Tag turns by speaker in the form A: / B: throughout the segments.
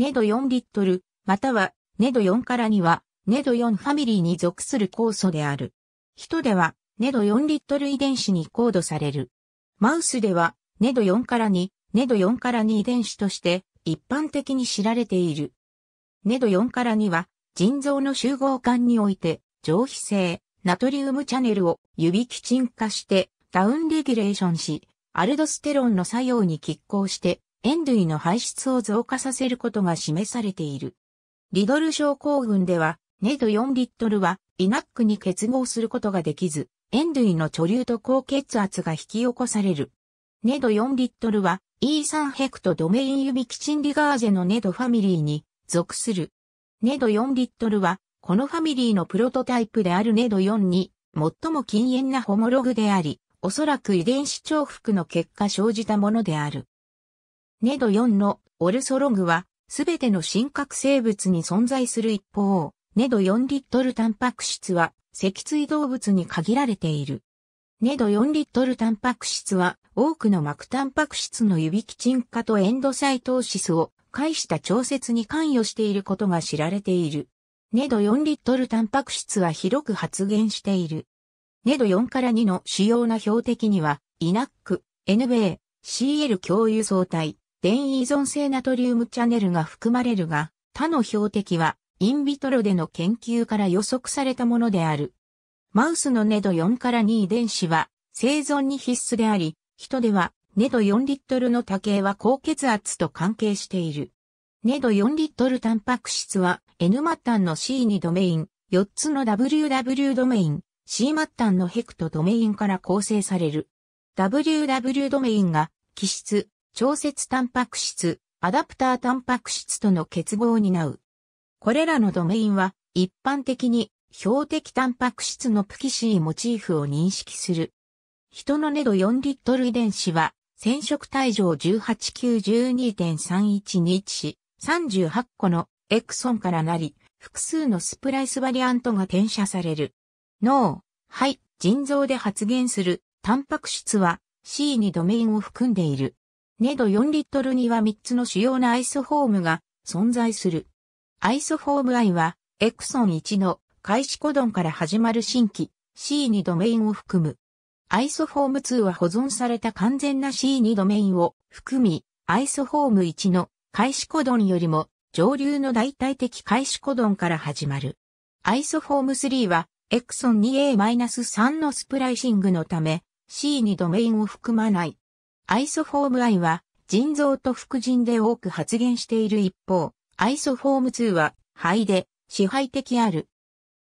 A: ネド4リットル、またはネド4からにはネド4ファミリーに属する酵素である。人ではネド4リットル遺伝子にコードされる。マウスではネド4からにネド4から2遺伝子として一般的に知られている。ネド4から2は腎臓の集合管において上皮性ナトリウムチャネルを指基沈化してダウンレギュレーションし、アルドステロンの作用に拮抗して塩類の排出を増加させることが示されている。リドル症候群では、ネド4リットルは、イナックに結合することができず、塩類の貯留と高血圧が引き起こされる。ネド4リットルは、E3 ヘクトドメインユビキチンリガーゼのネドファミリーに属する。ネド4リットルは、このファミリーのプロトタイプであるネド4に、最も禁煙なホモログであり、おそらく遺伝子重複の結果生じたものである。ネド4のオルソログは、すべての真核生物に存在する一方、ネド4リットルタンパク質は、脊椎動物に限られている。ネド4リットルタンパク質は、多くの膜タンパク質の指基沈化とエンドサイトーシスを介した調節に関与していることが知られている。ネド4リットルタンパク質は広く発現している。ネド4から2の主要な標的には、イナック、NB、a CL 共有相対、電依存性ナトリウムチャネルが含まれるが、他の標的は、インビトロでの研究から予測されたものである。マウスのネド4から2遺伝子は、生存に必須であり、人では、ネド4リットルの多形は高血圧と関係している。ネド4リットルタンパク質は N 末端の C2 ドメイン、4つの WW ドメイン、C 末端のヘクトドメインから構成される。WW ドメインが気質、調節タンパク質、アダプタータンパク質との結合を担う。これらのドメインは一般的に標的タンパク質のプキシーモチーフを認識する。人のネド4リットル遺伝子は染色体上18 9 12.312し、38個のエクソンからなり、複数のスプライスバリアントが転写される。脳、肺、腎臓で発現するタンパク質は C にドメインを含んでいる。ネド4リットルには3つの主要なアイソフォームが存在する。アイソフォーム I は、エクソン1の開始コドンから始まる新規 C2 ドメインを含む。アイソフォーム2は保存された完全な C2 ドメインを含み、アイソフォーム1の開始コドンよりも上流の代替的開始コドンから始まる。アイソフォーム3は、エクソン 2A-3 のスプライシングのため、C2 ドメインを含まない。アイソフォーム I は腎臓と副腎で多く発現している一方、アイソフォーム2は肺で支配的ある。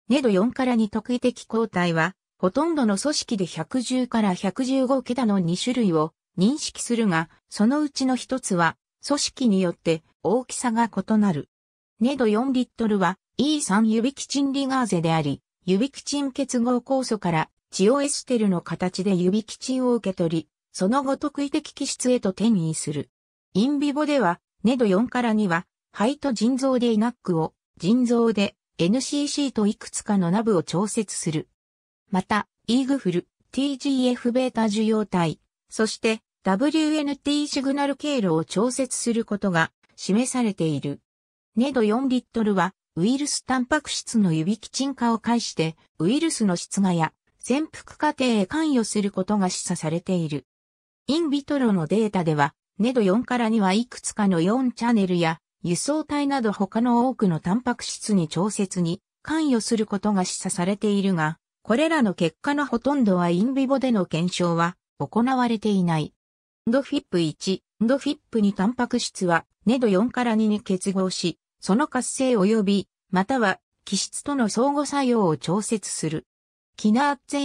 A: ネド4から2特異的抗体は、ほとんどの組織で110から115桁の2種類を認識するが、そのうちの一つは、組織によって大きさが異なる。ネド4リットルは E3 ユビキチンリガーゼであり、ユビキチン結合酵素からチオエステルの形でユビキチンを受け取り、その後特異的気質へと転移する。インビボでは、ネド4から2は、肺と腎臓でイナックを、腎臓で NCC といくつかのナブを調節する。また、イーグフル、TGF-β 受容体、そして WNT シグナル経路を調節することが示されている。ネド4リットルは、ウイルスタンパク質の指基沈化を介して、ウイルスの質荷や、潜伏過程へ関与することが示唆されている。インビトロのデータでは、ネド4から2はいくつかの4チャンネルや輸送体など他の多くのタンパク質に調節に関与することが示唆されているが、これらの結果のほとんどはインビボでの検証は行われていない。ドフィップ1、ドフィップ2タンパク質はネド4から2に結合し、その活性及び、または気質との相互作用を調節する。キナーゼ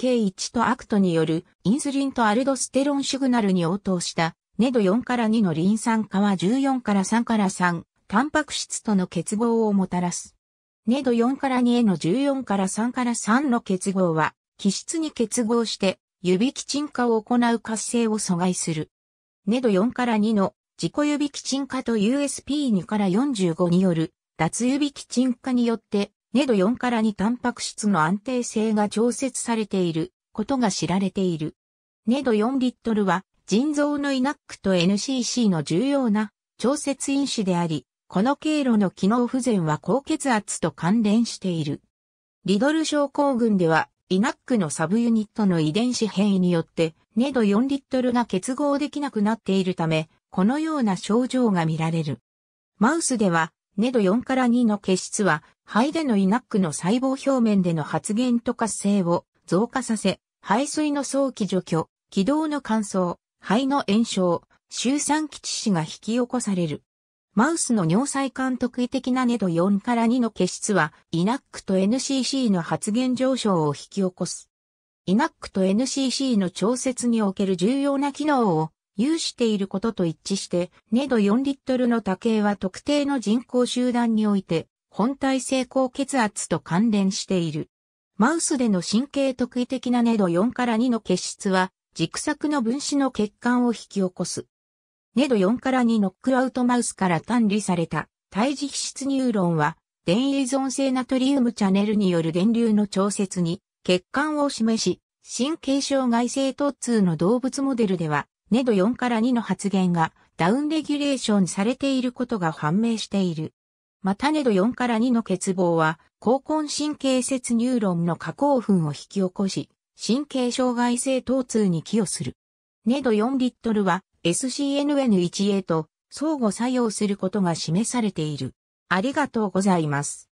A: SGK1 とアクトによるインスリンとアルドステロンシグナルに応答したネド4から2のリン酸化は14から3から3、タンパク質との結合をもたらす。ネド4から2への14から3から3の結合は、基質に結合して、指基沈化を行う活性を阻害する。ネド4から2の自己指基沈化と USP2 から45による脱指基沈化によってネド4から2タンパク質の安定性が調節されていることが知られている。ネド4リットルは腎臓のイナックと NCC の重要な調節因子であり、この経路の機能不全は高血圧と関連している。リドル症候群では、イナックのサブユニットの遺伝子変異によって、ネド4リットルが結合できなくなっているため、このような症状が見られる。マウスでは、ネド4から2の結質は、肺でのイナックの細胞表面での発現と活性を増加させ、排水の早期除去、気道の乾燥、肺の炎症、周産基致死が引き起こされる。マウスの尿細管特異的なネド4から2の結質は、イナックと NCC の発現上昇を引き起こす。イナックと NCC の調節における重要な機能を有していることと一致して、ネド4リットルの多形は特定の人口集団において、本体性高血圧と関連している。マウスでの神経特異的なネド4から2の血質は、軸索の分子の血管を引き起こす。ネド4から2ノックアウトマウスから単離された胎児皮質ニューロンは、電位依存性ナトリウムチャネルによる電流の調節に血管を示し、神経障害性疼痛の動物モデルではネド4から2の発言がダウンレギュレーションされていることが判明している。またネド4から2の欠乏は、高根神経節ニューロンの加工奮を引き起こし、神経障害性疼痛に寄与する。ネド4リットルは SCNN1A と相互作用することが示されている。ありがとうございます。